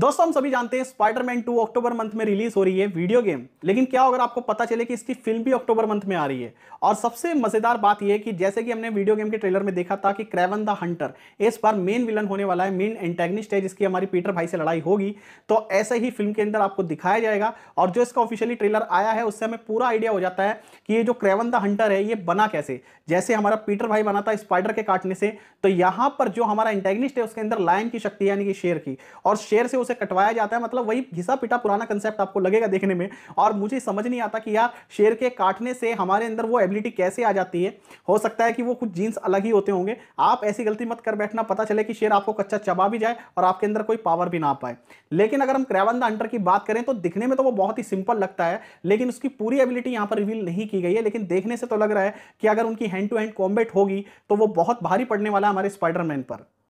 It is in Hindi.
दोस्तों हम सभी जानते हैं स्पाइडरमैन टू अक्टूबर मंथ में रिलीज हो रही है वीडियो गेम लेकिन क्या अगर आपको पता चले कि इसकी फिल्म भी अक्टूबर मंथ में आ रही है और सबसे मजेदार बात यह कि जैसे कि हमने वीडियो गेम के ट्रेलर में देखा था कि क्रेवन द हंटर इस बार मेन विलन होने वाला है मेन एंटेगनिस्ट है जिसकी हमारी पीटर भाई से लड़ाई होगी तो ऐसे ही फिल्म के अंदर आपको दिखाया जाएगा और जो इसका ऑफिशियली ट्रेलर आया है उससे हमें पूरा आइडिया हो जाता है कि ये जो क्रेवन द हंटर है ये बना कैसे जैसे हमारा पीटर भाई बना था स्पाइडर के काटने से तो यहां पर जो हमारा एंटेगनिस्ट है उसके अंदर लाइन की शक्ति यानी कि शेर की और शेर से उसे कटवाया जाता है मतलब वही घिसा पिटा पुराना कंसेप्ट आपको लगेगा देखने में और मुझे समझ नहीं आता कि यार शेर के काटने से हमारे अंदर वो एबिलिटी कैसे आ जाती है हो सकता है कि वो कुछ जीन्स अलग ही होते होंगे आप ऐसी गलती मत कर बैठना पता चले कि शेर आपको कच्चा चबा भी जाए और आपके अंदर कोई पावर भी ना पाए लेकिन अगर हम क्रैवन द अंटर की बात करें तो दिखने में तो वो बहुत ही सिंपल लगता है लेकिन उसकी पूरी एबिलिटी यहाँ पर रिवील नहीं की गई है लेकिन देखने से तो लग रहा है कि अगर उनकी हैंड टू हैंड कॉम्बेट होगी तो वो बहुत भारी पड़ने वाला है हमारे स्पाइडरमैन पर